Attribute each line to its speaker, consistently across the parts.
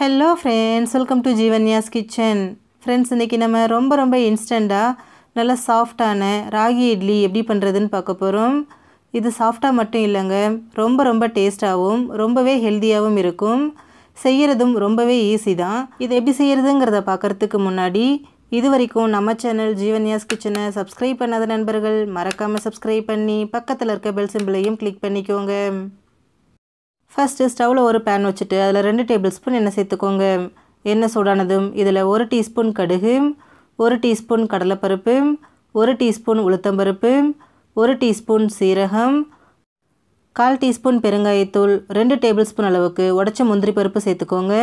Speaker 1: hello friends welcome to Jeevanya's kitchen friends இன்றைக்கி நம்ம ரொம்ப ரொம்ப இன்ஸ்டண்ட்டாக நல்லா சாஃப்டான ராகி இட்லி எப்படி பண்ணுறதுன்னு பார்க்க போகிறோம் இது சாஃப்டாக மட்டும் இல்லைங்க ரொம்ப ரொம்ப டேஸ்ட்டாகவும் ரொம்பவே ஹெல்த்தியாகவும் இருக்கும் செய்கிறதும் ரொம்பவே ஈஸி தான் இது எப்படி செய்கிறதுங்கிறத பார்க்குறதுக்கு முன்னாடி இது வரைக்கும் நம்ம சேனல் ஜீவன்யாஸ் கிச்சனை சப்ஸ்கிரைப் பண்ணாத நண்பர்கள் மறக்காமல் சப்ஸ்கிரைப் பண்ணி பக்கத்தில் இருக்க பெல் சிம்பிளையும் கிளிக் பண்ணிக்கோங்க ஃபஸ்ட்டு ஸ்டவ்வில் ஒரு பேன் வச்சுட்டு அதில் ரெண்டு டேபிள் ஸ்பூன் எண்ணெய் சேர்த்துக்கோங்க எண்ணெய் சூடானதும் இதில் ஒரு டீஸ்பூன் கடுகு ஒரு டீஸ்பூன் கடலைப்பருப்பு ஒரு டீஸ்பூன் உளுத்தம்பருப்பு ஒரு டீஸ்பூன் சீரகம் கால் டீஸ்பூன் பெருங்காயத்தூள் ரெண்டு டேபிள் ஸ்பூன் அளவுக்கு உடச்ச முந்திரி பருப்பு சேர்த்துக்கோங்க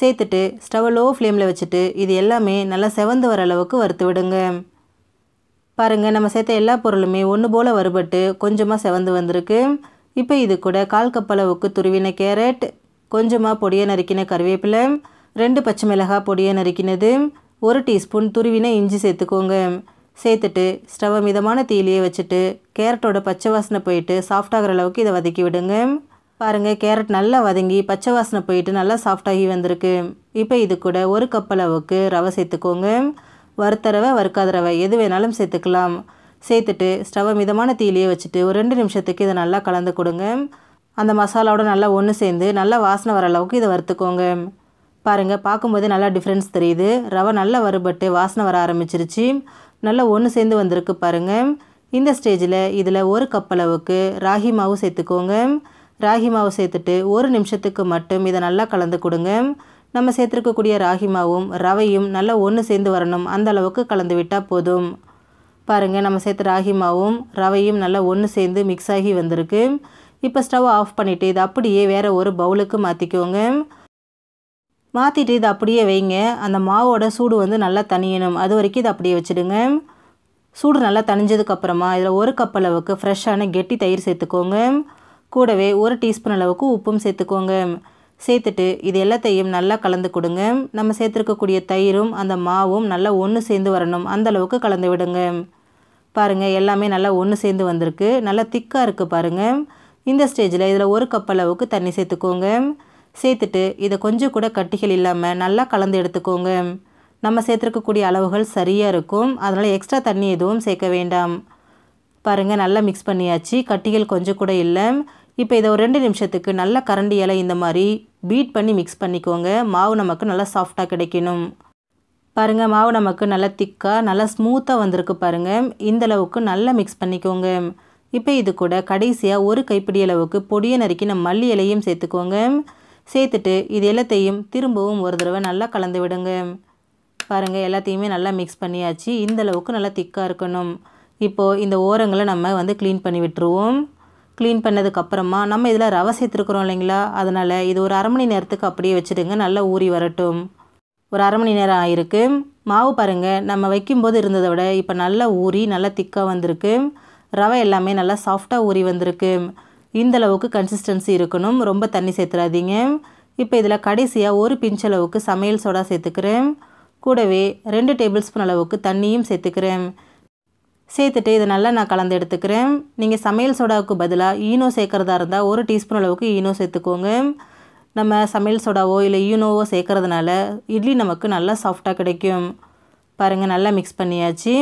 Speaker 1: சேர்த்துட்டு ஸ்டவ் லோ ஃப்ளேமில் வச்சுட்டு இது எல்லாமே நல்லா செவந்து வர அளவுக்கு வறுத்து விடுங்க பாருங்கள் நம்ம சேர்த்த எல்லா பொருளுமே ஒன்று போல் வறுபட்டு கொஞ்சமாக செவந்து வந்திருக்கு இப்போ இது கூட கால் கப்பளவுக்கு துருவின கேரட் கொஞ்சமாக பொடியை நறுக்கின கருவேப்பிலை ரெண்டு பச்சை மிளகாய் பொடியை நறுக்கினது ஒரு டீஸ்பூன் துருவின இஞ்சி சேர்த்துக்கோங்க சேர்த்துட்டு ஸ்டவ்வை மிதமான தீலியை வச்சுட்டு கேரட்டோட பச்சை வாசனை போயிட்டு சாஃப்டாகிற அளவுக்கு இதை வதக்கி விடுங்க பாருங்கள் கேரட் நல்லா வதங்கி பச்சை வாசனை போயிட்டு நல்லா சாஃப்டாகி வந்திருக்கு இப்போ இது கூட ஒரு கப் அளவுக்கு ரவை சேர்த்துக்கோங்க வறுத்த ரவை வறுக்காத ரவை எது வேணாலும் சேர்த்துக்கலாம் சேர்த்துட்டு ஸ்டவ் மிதமான தீயிலேயே வச்சுட்டு ஒரு ரெண்டு நிமிஷத்துக்கு இதை நல்லா கலந்து கொடுங்க அந்த மசாலாவோட நல்லா ஒன்று சேர்ந்து நல்லா வாசனை வர அளவுக்கு இதை வறுத்துக்கோங்க பாருங்கள் பார்க்கும்போது நல்லா டிஃப்ரென்ஸ் தெரியுது ரவை நல்லா வறுபட்டு வாசனை வர ஆரம்பிச்சிருச்சு நல்லா ஒன்று சேர்ந்து வந்திருக்கு பாருங்கள் இந்த ஸ்டேஜில் இதில் ஒரு கப் அளவுக்கு ராகி மாவு சேர்த்துக்கோங்க ராகி மாவு சேர்த்துட்டு ஒரு நிமிஷத்துக்கு மட்டும் இதை நல்லா கலந்து கொடுங்க நம்ம சேர்த்துருக்கக்கூடிய ராகி மாவும் ரவையும் நல்லா ஒன்று சேர்ந்து வரணும் அந்த அளவுக்கு கலந்து விட்டால் போதும் பாருங்கள் நம்ம சேர்த்து ராகி மாவும் ரவையும் நல்லா ஒன்று சேர்ந்து மிக்ஸ் ஆகி வந்திருக்கு இப்போ ஸ்டவ் ஆஃப் பண்ணிவிட்டு இது அப்படியே வேறு ஒரு பவுலுக்கு மாற்றிக்கோங்க மாற்றிட்டு இது அப்படியே வைங்க அந்த மாவோட சூடு வந்து நல்லா தனியணும் அது வரைக்கும் இதை அப்படியே வச்சுடுங்க சூடு நல்லா தனிஞ்சதுக்கப்புறமா இதில் ஒரு கப் அளவுக்கு ஃப்ரெஷ்ஷான கெட்டி தயிர் சேர்த்துக்கோங்க கூடவே ஒரு டீஸ்பூன் அளவுக்கு உப்பும் சேர்த்துக்கோங்க சேர்த்துட்டு இது எல்லாத்தையும் நல்லா கலந்து கொடுங்க நம்ம சேர்த்துருக்கக்கூடிய தயிரும் அந்த மாவும் நல்லா ஒன்று சேர்ந்து வரணும் அந்தளவுக்கு கலந்து விடுங்க பாருங்கள் எல்லாமே நல்லா ஒன்று சேர்ந்து வந்திருக்கு நல்லா திக்காக இருக்குது பாருங்கள் இந்த ஸ்டேஜில் இதில் ஒரு கப் அளவுக்கு தண்ணி சேர்த்துக்கோங்க சேர்த்துட்டு இதை கொஞ்சம் கூட கட்டிகள் இல்லாமல் நல்லா கலந்து எடுத்துக்கோங்க நம்ம சேர்த்துருக்கக்கூடிய அளவுகள் சரியாக இருக்கும் அதனால் எக்ஸ்ட்ரா தண்ணி எதுவும் சேர்க்க வேண்டாம் பாருங்கள் நல்லா மிக்ஸ் பண்ணியாச்சு கட்டிகள் கொஞ்சம் கூட இல்லை இப்போ இதை ஒரு ரெண்டு நிமிஷத்துக்கு நல்லா இலை இந்த மாதிரி பீட் பண்ணி மிக்ஸ் பண்ணிக்கோங்க மாவு நமக்கு நல்லா சாஃப்டாக கிடைக்கணும் பாருங்கள் மாவு நமக்கு நல்லா திக்காக நல்லா ஸ்மூத்தாக வந்திருக்கு பாருங்கள் இந்தளவுக்கு நல்லா மிக்ஸ் பண்ணிக்கோங்க இப்போ இது கூட கடைசியாக ஒரு கைப்பிடி அளவுக்கு பொடியை நறுக்கி நம்ம மல்லி இலையும் சேர்த்துக்கோங்க சேர்த்துட்டு இது எல்லாத்தையும் திரும்பவும் ஒரு தடவை நல்லா கலந்து விடுங்க பாருங்கள் எல்லாத்தையுமே நல்லா மிக்ஸ் பண்ணியாச்சு இந்த அளவுக்கு நல்லா திக்காக இருக்கணும் இப்போது இந்த ஓரங்களை நம்ம வந்து க்ளீன் பண்ணி விட்டுருவோம் க்ளீன் பண்ணதுக்கப்புறமா நம்ம இதில் ரவை சேர்த்துருக்குறோம் இல்லைங்களா அதனால் இது ஒரு அரை மணி நேரத்துக்கு அப்படியே வச்சுடுங்க நல்லா ஊறி வரட்டும் ஒரு அரை மணி நேரம் ஆயிருக்கு மாவு பாருங்கள் நம்ம வைக்கும்போது இருந்ததை விட இப்போ நல்லா ஊறி நல்லா திக்காக வந்திருக்கு ரவை எல்லாமே நல்லா சாஃப்டாக ஊறி வந்திருக்கு இந்தளவுக்கு கன்சிஸ்டன்சி இருக்கணும் ரொம்ப தண்ணி சேர்த்துடாதீங்க இப்போ இதில் கடைசியாக ஒரு பிஞ்ச் அளவுக்கு சமையல் சோடா சேர்த்துக்கிறேன் கூடவே ரெண்டு டேபிள் ஸ்பூன் அளவுக்கு தண்ணியும் சேர்த்துக்கிறேன் சேர்த்துட்டு இதை நல்லா நான் கலந்து எடுத்துக்கிறேன் நீங்கள் சமையல் சோடாவுக்கு பதிலாக ஈனோ சேர்க்குறதா இருந்தால் ஒரு டீஸ்பூன் அளவுக்கு ஈனோ சேர்த்துக்கோங்க நம்ம சமையல் சோடாவோ இல்லை ஈனோவோ சேர்க்கறதுனால இட்லி நமக்கு நல்லா சாஃப்டாக கிடைக்கும் பாருங்கள் நல்லா மிக்ஸ் பண்ணியாச்சு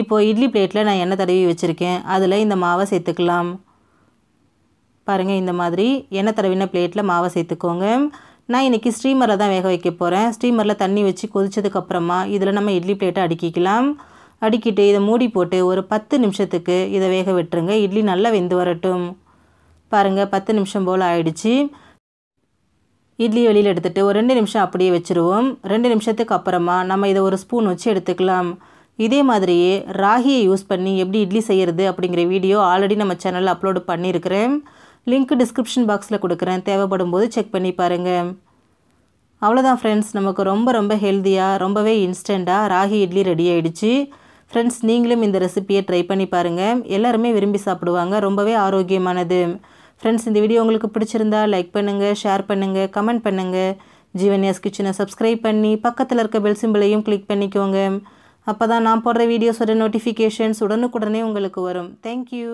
Speaker 1: இப்போது இட்லி பிளேட்டில் நான் எண்ணெய் தடவி வச்சுருக்கேன் அதில் இந்த மாவை சேர்த்துக்கலாம் பாருங்கள் இந்த மாதிரி எண்ணெய் தடவின பிளேட்டில் மாவை சேர்த்துக்கோங்க நான் இன்றைக்கி ஸ்டீமரில் தான் வேக வைக்க போகிறேன் ஸ்டீமரில் தண்ணி வச்சு கொதிச்சதுக்கப்புறமா இதில் நம்ம இட்லி பிளேட்டை அடுக்கிக்கலாம் அடுக்கிட்டு இதை மூடி போட்டு ஒரு பத்து நிமிஷத்துக்கு இதை வேக விட்டுருங்க இட்லி நல்லா வெந்து வரட்டும் பாருங்கள் பத்து நிமிஷம் போல் ஆயிடுச்சு இட்லி வெளியில் எடுத்துகிட்டு ஒரு ரெண்டு நிமிஷம் அப்படியே வச்சுருவோம் ரெண்டு நிமிஷத்துக்கு அப்புறமா நம்ம இதை ஒரு ஸ்பூன் வச்சு எடுத்துக்கலாம் இதே மாதிரியே ராகியை யூஸ் பண்ணி எப்படி இட்லி செய்கிறது அப்படிங்கிற வீடியோ ஆல்ரெடி நம்ம சேனலில் அப்லோடு பண்ணியிருக்கிறேன் லிங்க் டிஸ்கிரிப்ஷன் பாக்ஸில் கொடுக்குறேன் தேவைப்படும் போது செக் பண்ணி பாருங்கள் அவ்வளோதான் ஃப்ரெண்ட்ஸ் நமக்கு ரொம்ப ரொம்ப ஹெல்த்தியாக ரொம்பவே இன்ஸ்டண்ட்டாக ராகி இட்லி ரெடி ஆகிடுச்சு ஃப்ரெண்ட்ஸ் நீங்களும் இந்த ரெசிப்பியை ட்ரை பண்ணி பாருங்கள் எல்லாருமே விரும்பி சாப்பிடுவாங்க ரொம்பவே ஆரோக்கியமானது ஃப்ரெண்ட்ஸ் இந்த வீடியோ உங்களுக்கு பிடிச்சிருந்தா லைக் பண்ணுங்கள் ஷேர் பண்ணுங்கள் கமெண்ட் பண்ணுங்கள் ஜீவன்யாஸ் கிச்சனை சப்ஸ்கிரைப் பண்ணி பக்கத்தில் இருக்க பெல் சிம்பிளையும் கிளிக் பண்ணிக்கோங்க அப்போ தான் நான் போடுற வீடியோஸோட நோட்டிஃபிகேஷன்ஸ் உடனுக்குடனே உங்களுக்கு வரும் தேங்க்யூ